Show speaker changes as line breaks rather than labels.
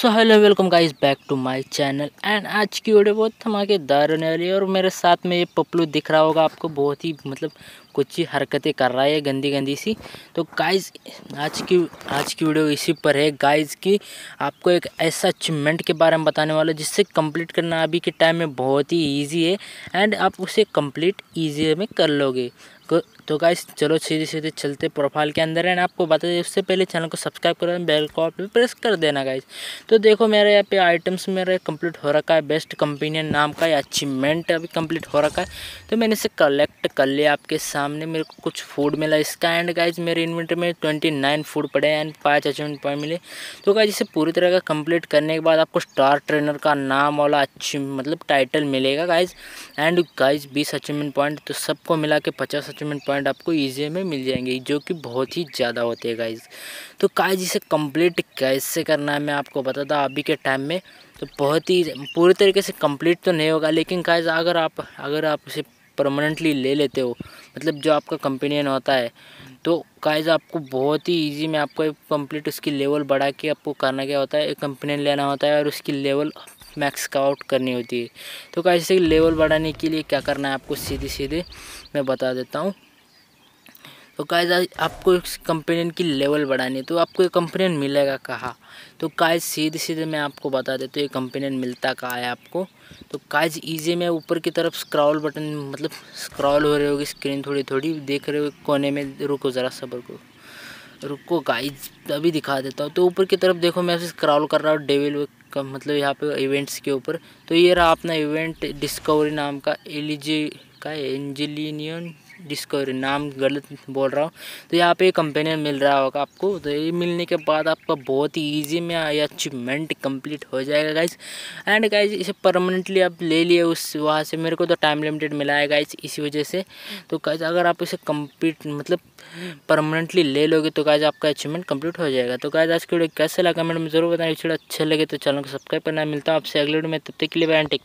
so hello welcome guys back to my channel and आज की video बहुत धमाकेदार होने वाली है और मेरे साथ में ये पपलू दिख रहा होगा आपको बहुत ही मतलब कुछ हरकतें कर रहा है गंदी गंदी सी तो गाइज आज की आज की वीडियो इसी पर है गाइज की आपको एक ऐसा अचीवमेंट के बारे में बताने वाला जिससे कंप्लीट करना अभी के टाइम में बहुत ही ईजी है एंड आप उसे कंप्लीट ईजी में कर लोगे तो गाइस चलो सीधे सीधे चलते प्रोफाइल के अंदर एंड आपको बता दें उससे पहले चैनल को सब्सक्राइब करो बेल को आप प्रेस कर देना गाइस तो देखो मेरे यहाँ पे आइटम्स मेरा कंप्लीट हो रखा है बेस्ट कंपेनियन नाम का अचीवमेंट अभी कंप्लीट हो रखा है तो मैंने इसे कलेक्ट कर लिया आपके सामने सामने मेरे को कुछ फूड मिला इसका एंड गाइज मेरे इन्वेंटर में ट्वेंटी नाइन फूड पड़े एंड पाँच अचीवमेंट पॉइंट मिले तो गाइज इसे पूरी तरह का कंप्लीट करने के बाद आपको स्टार ट्रेनर का नाम वाला अच्छी मतलब टाइटल मिलेगा गाइज एंड गाइज बीस अचीवमेंट पॉइंट तो सबको मिला के पचास अचीवमेंट पॉइंट आपको ईजी में मिल जाएंगे जो कि बहुत ही ज़्यादा होते हैं गाइज तो गाइज इसे कंप्लीट कैसे करना है मैं आपको बताता अभी के टाइम में तो बहुत ही पूरी तरीके से कंप्लीट तो नहीं होगा लेकिन गाइज अगर आप अगर आप इसे परमानेंटली ले लेते हो मतलब जो आपका कंपेनियन होता है तो काइज आपको बहुत ही इजी में आपको कंप्लीट उसकी लेवल बढ़ा के आपको करना क्या होता है एक कंपेनियन लेना होता है और उसकी लेवल मैक्स का आउट करनी होती है तो काइज से लेवल बढ़ाने के लिए क्या करना है आपको सीधे सीधे मैं बता देता हूँ तो कायज आपको इस कंपेनियन की लेवल बढ़ानी है तो आपको ये कंपेनियन मिलेगा कहाँ तो कायज सीधे सीधे मैं आपको बता देता तो ये कंपेनियन मिलता कहाँ है आपको तो कायज ईजी में ऊपर की तरफ स्क्रॉल बटन मतलब स्क्रॉल हो रहे होगी स्क्रीन थोड़ी थोड़ी देख रहे हो कोने में रुको ज़रा सबर को रुको गाइज अभी दिखा देता हूँ तो ऊपर की तरफ देखो मैं स्क्रॉल कर रहा हूँ डेविल का मतलब यहाँ पे इवेंट्स के ऊपर तो ये रहा अपना इवेंट डिस्कवरी नाम का एलिजी का एंजिलियन जिसको नाम गलत बोल रहा हूँ तो यहाँ पे कंपेनियन मिल रहा होगा आपको तो ये मिलने के बाद आपका बहुत ही ईजी में ये अचीवमेंट कंप्लीट हो जाएगा गाइज एंड गाइज इसे परमानेंटली आप ले लिए उस वहाँ से मेरे को तो टाइम लिमिटेड मिला है गाइज इसी वजह से तो गाइज अगर आप इसे कम्प्लीट मतलब परमानेंटली ले लोगे तो गाइज आपका अचीवमेंट कम्प्लीट हो जाएगा तो गाइज आज के वीडियो कैसे लगा कमेंट जरूर बताएं अच्छे लगे तो चैनल को सब्सक्राइब करना मिलता हूँ आपसे अगले वीडियो में तब तक के लिए बैंड